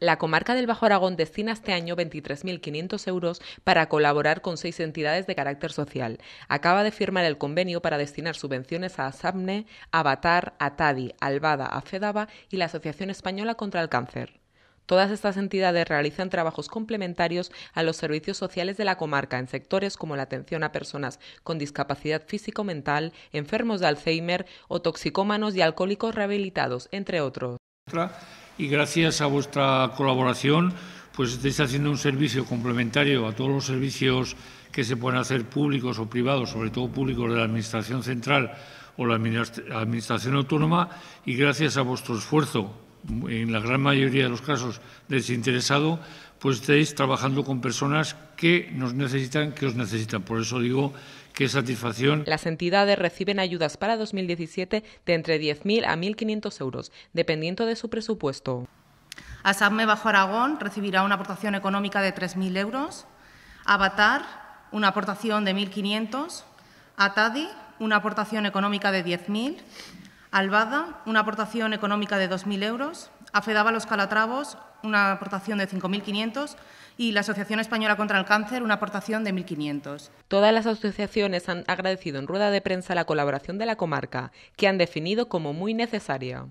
la comarca del Bajo Aragón destina este año 23.500 euros para colaborar con seis entidades de carácter social. Acaba de firmar el convenio para destinar subvenciones a ASAPNE, Avatar, ATADI, Albada, AFEDABA y la Asociación Española contra el Cáncer. Todas estas entidades realizan trabajos complementarios a los servicios sociales de la comarca en sectores como la atención a personas con discapacidad físico-mental, enfermos de Alzheimer o toxicómanos y alcohólicos rehabilitados, entre otros y gracias a vuestra colaboración pues estáis haciendo un servicio complementario a todos los servicios que se pueden hacer públicos o privados, sobre todo públicos de la Administración Central o la Administración Autónoma, y gracias a vuestro esfuerzo en la gran mayoría de los casos desinteresado, pues estáis trabajando con personas que nos necesitan, que os necesitan. Por eso digo qué satisfacción. Las entidades reciben ayudas para 2017 de entre 10.000 a 1.500 euros, dependiendo de su presupuesto. ASAME Bajo Aragón recibirá una aportación económica de 3.000 euros, Avatar una aportación de 1.500, ATADI una aportación económica de 10.000, Albada, una aportación económica de 2.000 euros, Afedaba los Calatravos, una aportación de 5.500 y la Asociación Española contra el Cáncer, una aportación de 1.500. Todas las asociaciones han agradecido en rueda de prensa la colaboración de la comarca, que han definido como muy necesaria.